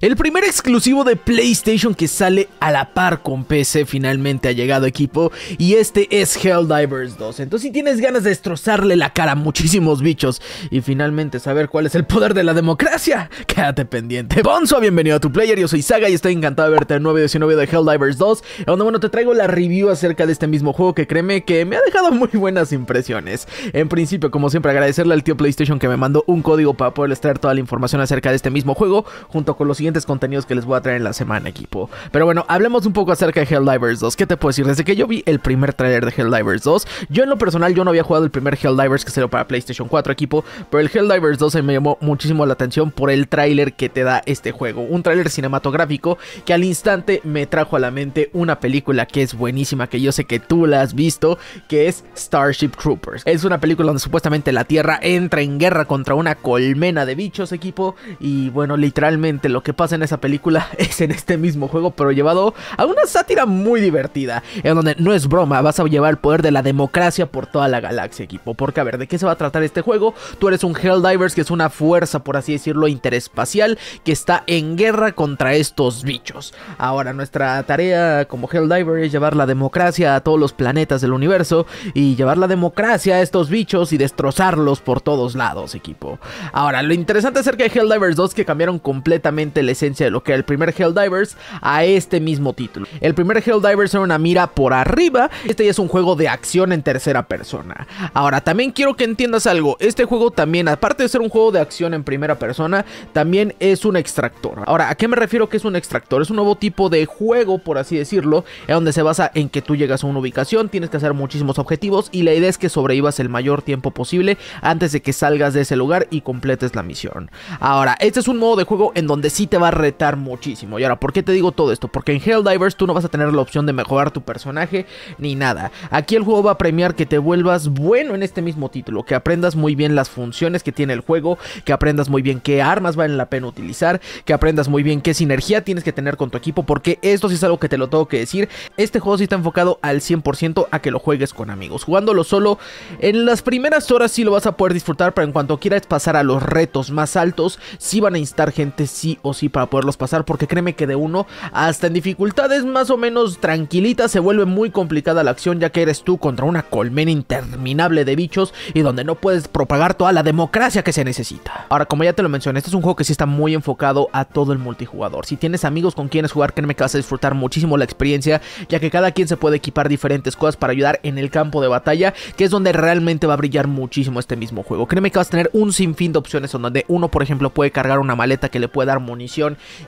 El primer exclusivo de PlayStation que sale a la par con PC finalmente ha llegado equipo y este es Helldivers 2. Entonces si tienes ganas de destrozarle la cara a muchísimos bichos y finalmente saber cuál es el poder de la democracia, quédate pendiente. Bonzo, bienvenido a tu player, yo soy Saga y estoy encantado de verte en 919 de Helldivers 2, donde bueno te traigo la review acerca de este mismo juego que créeme que me ha dejado muy buenas impresiones. En principio, como siempre, agradecerle al tío PlayStation que me mandó un código para poderles traer toda la información acerca de este mismo juego junto con los siguientes contenidos que les voy a traer en la semana, equipo. Pero bueno, hablemos un poco acerca de Hell Helldivers 2. ¿Qué te puedo decir? Desde que yo vi el primer trailer de Hell Helldivers 2, yo en lo personal yo no había jugado el primer Hell Helldivers que salió para PlayStation 4, equipo, pero el Helldivers 2 se me llamó muchísimo la atención por el trailer que te da este juego. Un tráiler cinematográfico que al instante me trajo a la mente una película que es buenísima, que yo sé que tú la has visto, que es Starship Troopers. Es una película donde supuestamente la Tierra entra en guerra contra una colmena de bichos, equipo, y bueno, literalmente lo que pasa en esa película es en este mismo juego, pero llevado a una sátira muy divertida, en donde no es broma, vas a llevar el poder de la democracia por toda la galaxia, equipo. Porque, a ver, ¿de qué se va a tratar este juego? Tú eres un Helldivers, que es una fuerza, por así decirlo, interespacial, que está en guerra contra estos bichos. Ahora, nuestra tarea como Helldiver es llevar la democracia a todos los planetas del universo y llevar la democracia a estos bichos y destrozarlos por todos lados, equipo. Ahora, lo interesante es que de Helldivers 2 que cambiaron completamente el esencia de lo que era el primer Helldivers a este mismo título. El primer Helldivers era una mira por arriba, este ya es un juego de acción en tercera persona. Ahora, también quiero que entiendas algo, este juego también, aparte de ser un juego de acción en primera persona, también es un extractor. Ahora, ¿a qué me refiero que es un extractor? Es un nuevo tipo de juego, por así decirlo, en donde se basa en que tú llegas a una ubicación, tienes que hacer muchísimos objetivos y la idea es que sobrevivas el mayor tiempo posible antes de que salgas de ese lugar y completes la misión. Ahora, este es un modo de juego en donde sí te va a retar muchísimo. Y ahora, ¿por qué te digo todo esto? Porque en Hell Divers tú no vas a tener la opción de mejorar tu personaje ni nada. Aquí el juego va a premiar que te vuelvas bueno en este mismo título, que aprendas muy bien las funciones que tiene el juego, que aprendas muy bien qué armas valen la pena utilizar, que aprendas muy bien qué sinergia tienes que tener con tu equipo, porque esto sí es algo que te lo tengo que decir. Este juego sí está enfocado al 100% a que lo juegues con amigos. Jugándolo solo, en las primeras horas sí lo vas a poder disfrutar, pero en cuanto quieras pasar a los retos más altos, sí van a instar gente sí o sí para poderlos pasar, porque créeme que de uno, hasta en dificultades más o menos tranquilitas, se vuelve muy complicada la acción, ya que eres tú contra una colmena interminable de bichos y donde no puedes propagar toda la democracia que se necesita. Ahora, como ya te lo mencioné, este es un juego que sí está muy enfocado a todo el multijugador. Si tienes amigos con quienes jugar, créeme que vas a disfrutar muchísimo la experiencia, ya que cada quien se puede equipar diferentes cosas para ayudar en el campo de batalla, que es donde realmente va a brillar muchísimo este mismo juego. Créeme que vas a tener un sinfín de opciones donde uno, por ejemplo, puede cargar una maleta que le puede dar munición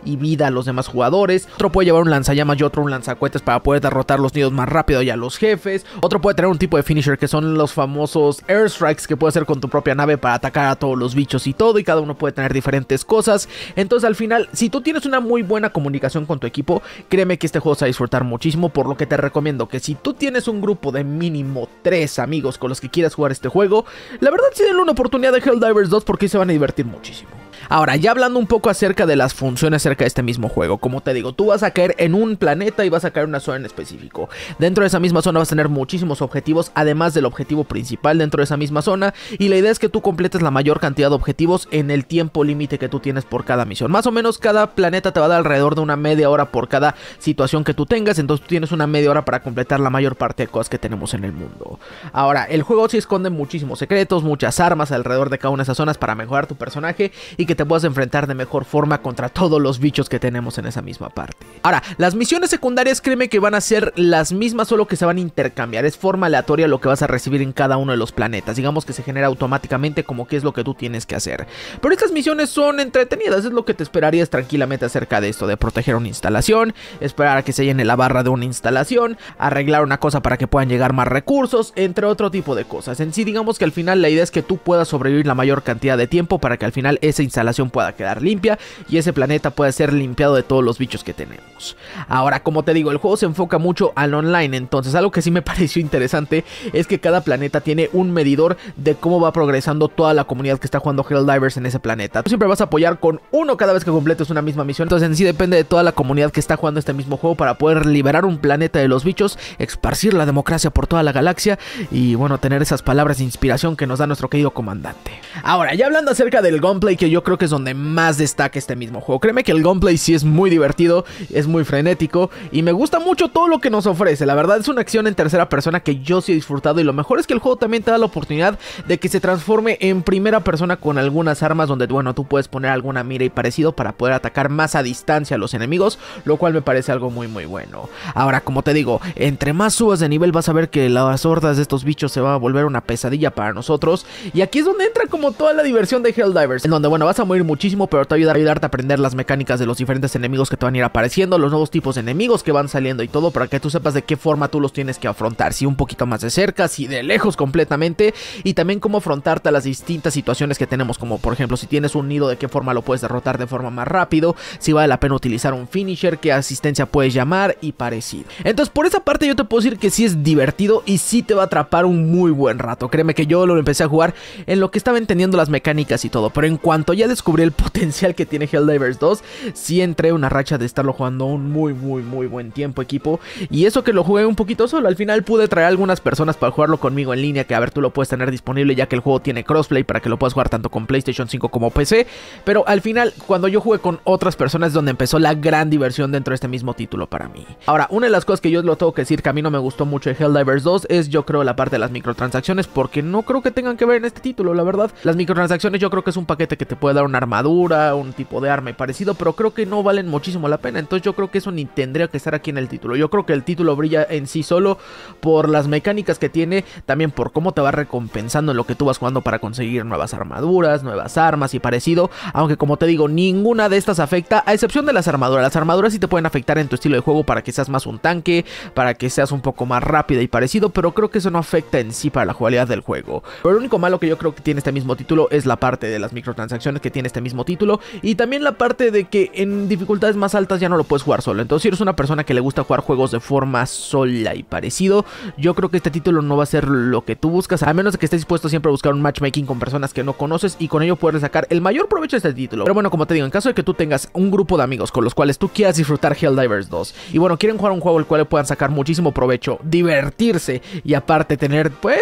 y vida a los demás jugadores. Otro puede llevar un lanzallamas y otro un lanzacuetes para poder derrotar los nidos más rápido y a los jefes. Otro puede tener un tipo de finisher que son los famosos airstrikes que puedes hacer con tu propia nave para atacar a todos los bichos y todo. Y cada uno puede tener diferentes cosas. Entonces al final, si tú tienes una muy buena comunicación con tu equipo, créeme que este juego se va a disfrutar muchísimo. Por lo que te recomiendo que si tú tienes un grupo de mínimo Tres amigos con los que quieras jugar este juego, la verdad sí denle una oportunidad de Helldivers 2 porque se van a divertir muchísimo. Ahora, ya hablando un poco acerca de las funciones acerca de este mismo juego, como te digo, tú vas a caer en un planeta y vas a caer en una zona en específico. Dentro de esa misma zona vas a tener muchísimos objetivos, además del objetivo principal dentro de esa misma zona, y la idea es que tú completes la mayor cantidad de objetivos en el tiempo límite que tú tienes por cada misión. Más o menos cada planeta te va a dar alrededor de una media hora por cada situación que tú tengas, entonces tú tienes una media hora para completar la mayor parte de cosas que tenemos en el mundo. Ahora, el juego sí esconde muchísimos secretos, muchas armas alrededor de cada una de esas zonas para mejorar tu personaje y que te puedas enfrentar de mejor forma contra todos los bichos que tenemos en esa misma parte. Ahora, las misiones secundarias créeme que van a ser las mismas, solo que se van a intercambiar. Es forma aleatoria lo que vas a recibir en cada uno de los planetas. Digamos que se genera automáticamente como que es lo que tú tienes que hacer. Pero estas misiones son entretenidas, es lo que te esperarías tranquilamente acerca de esto, de proteger una instalación, esperar a que se llene la barra de una instalación, arreglar una cosa para que puedan llegar más recursos, entre otro tipo de cosas. En sí, digamos que al final la idea es que tú puedas sobrevivir la mayor cantidad de tiempo para que al final esa instalación pueda quedar limpia y ese planeta pueda ser limpiado de todos los bichos que tenemos. Ahora, como te digo, el juego se enfoca mucho al online, entonces algo que sí me pareció interesante es que cada planeta tiene un medidor de cómo va progresando toda la comunidad que está jugando Helldivers en ese planeta. Tú siempre vas a apoyar con uno cada vez que completes una misma misión, entonces en sí depende de toda la comunidad que está jugando este mismo juego para poder liberar un planeta de los bichos, esparcir la democracia por toda la galaxia y bueno, tener esas palabras de inspiración que nos da nuestro querido comandante. Ahora, ya hablando acerca del gameplay que yo creo creo que es donde más destaca este mismo juego. Créeme que el gameplay sí es muy divertido, es muy frenético y me gusta mucho todo lo que nos ofrece. La verdad es una acción en tercera persona que yo sí he disfrutado y lo mejor es que el juego también te da la oportunidad de que se transforme en primera persona con algunas armas donde, bueno, tú puedes poner alguna mira y parecido para poder atacar más a distancia a los enemigos, lo cual me parece algo muy muy bueno. Ahora, como te digo, entre más subas de nivel vas a ver que las hordas de estos bichos se va a volver una pesadilla para nosotros y aquí es donde entra como toda la diversión de Helldivers, en donde, bueno, vas a a morir muchísimo, pero te va a ayudarte a aprender las mecánicas de los diferentes enemigos que te van a ir apareciendo, los nuevos tipos de enemigos que van saliendo y todo para que tú sepas de qué forma tú los tienes que afrontar, si un poquito más de cerca, si de lejos completamente y también cómo afrontarte a las distintas situaciones que tenemos, como por ejemplo si tienes un nido, de qué forma lo puedes derrotar de forma más rápido, si vale la pena utilizar un finisher, qué asistencia puedes llamar y parecido. Entonces por esa parte yo te puedo decir que sí es divertido y sí te va a atrapar un muy buen rato, créeme que yo lo empecé a jugar en lo que estaba entendiendo las mecánicas y todo, pero en cuanto ya descubrí el potencial que tiene Helldivers 2, sí entré una racha de estarlo jugando un muy, muy, muy buen tiempo, equipo. Y eso que lo jugué un poquito solo, al final pude traer algunas personas para jugarlo conmigo en línea, que a ver, tú lo puedes tener disponible ya que el juego tiene crossplay para que lo puedas jugar tanto con PlayStation 5 como PC. Pero al final, cuando yo jugué con otras personas, es donde empezó la gran diversión dentro de este mismo título para mí. Ahora, una de las cosas que yo lo tengo que decir que a mí no me gustó mucho de Helldivers 2 es yo creo la parte de las microtransacciones, porque no creo que tengan que ver en este título, la verdad. Las microtransacciones yo creo que es un paquete que te puede dar una armadura, un tipo de arma y parecido, pero creo que no valen muchísimo la pena. Entonces yo creo que eso ni tendría que estar aquí en el título. Yo creo que el título brilla en sí solo por las mecánicas que tiene, también por cómo te va recompensando en lo que tú vas jugando para conseguir nuevas armaduras, nuevas armas y parecido. Aunque como te digo, ninguna de estas afecta, a excepción de las armaduras. Las armaduras sí te pueden afectar en tu estilo de juego para que seas más un tanque, para que seas un poco más rápida y parecido, pero creo que eso no afecta en sí para la jugabilidad del juego. Pero el único malo que yo creo que tiene este mismo título es la parte de las microtransacciones que tiene este mismo título. Y también la parte de que en dificultades más altas ya no lo puedes jugar solo. Entonces, si eres una persona que le gusta jugar juegos de forma sola y parecido, yo creo que este título no va a ser lo que tú buscas, a menos de que estés dispuesto siempre a buscar un matchmaking con personas que no conoces y con ello puedes sacar el mayor provecho de este título. Pero bueno, como te digo, en caso de que tú tengas un grupo de amigos con los cuales tú quieras disfrutar Helldivers 2 y bueno, quieren jugar un juego al cual puedan sacar muchísimo provecho, divertirse y aparte tener pues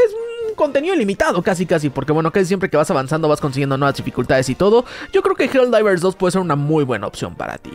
contenido limitado, casi casi, porque bueno, casi siempre que vas avanzando vas consiguiendo nuevas dificultades y todo, yo creo que Helldivers 2 puede ser una muy buena opción para ti.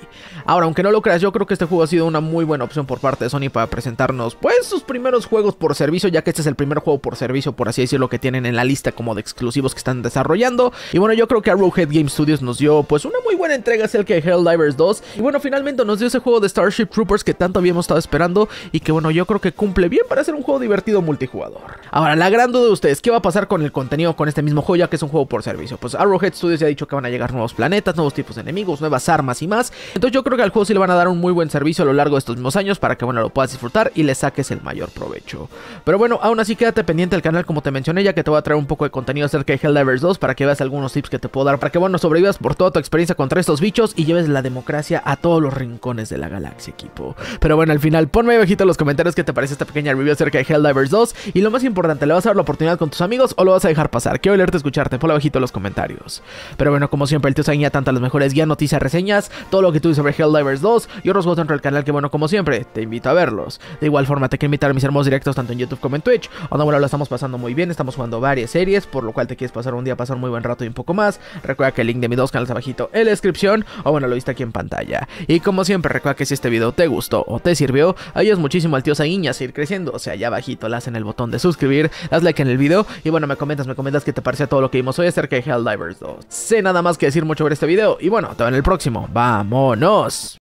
Ahora, aunque no lo creas, yo creo que este juego ha sido una muy buena opción por parte de Sony para presentarnos, pues, sus primeros juegos por servicio, ya que este es el primer juego por servicio, por así decirlo, que tienen en la lista como de exclusivos que están desarrollando. Y bueno, yo creo que Arrowhead Game Studios nos dio, pues, una muy buena entrega es el que Hell Helldivers 2. Y bueno, finalmente nos dio ese juego de Starship Troopers que tanto habíamos estado esperando y que, bueno, yo creo que cumple bien para ser un juego divertido multijugador. Ahora, la gran duda ustedes, ¿qué va a pasar con el contenido con este mismo juego ya que es un juego por servicio? Pues Arrowhead Studios ya ha dicho que van a llegar nuevos planetas, nuevos tipos de enemigos, nuevas armas y más. Entonces yo creo que al juego sí le van a dar un muy buen servicio a lo largo de estos mismos años para que bueno lo puedas disfrutar y le saques el mayor provecho. Pero bueno, aún así quédate pendiente del canal como te mencioné ya que te voy a traer un poco de contenido acerca de Helldivers 2 para que veas algunos tips que te puedo dar para que bueno sobrevivas por toda tu experiencia contra estos bichos y lleves la democracia a todos los rincones de la galaxia equipo. Pero bueno, al final ponme abajito en los comentarios qué te parece esta pequeña review acerca de Helldivers 2 y lo más importante, le vas a dar la oportunidad con tus amigos o lo vas a dejar pasar? Quiero leerte, escucharte, por abajito en los comentarios. Pero bueno, como siempre, el tío saíña, tantas las mejores guías, noticias, reseñas, todo lo que tuve sobre Helldivers 2 y otros juegos del canal que bueno, como siempre, te invito a verlos. De igual forma, te quiero invitar a mis hermosos directos tanto en YouTube como en Twitch, no, bueno, lo estamos pasando muy bien, estamos jugando varias series, por lo cual te quieres pasar un día, pasar muy buen rato y un poco más. Recuerda que el link de mis dos canales abajito en la descripción, o bueno, lo viste aquí en pantalla. Y como siempre, recuerda que si este video te gustó o te sirvió, ayudas muchísimo al tío Sainía a seguir creciendo, o sea, allá abajito, las en el botón de suscribir, hazle like el video. Y bueno, me comentas, me comentas qué te pareció todo lo que vimos hoy acerca de Helldivers 2. Sé nada más que decir mucho sobre este video. Y bueno, te veo en el próximo. ¡Vámonos!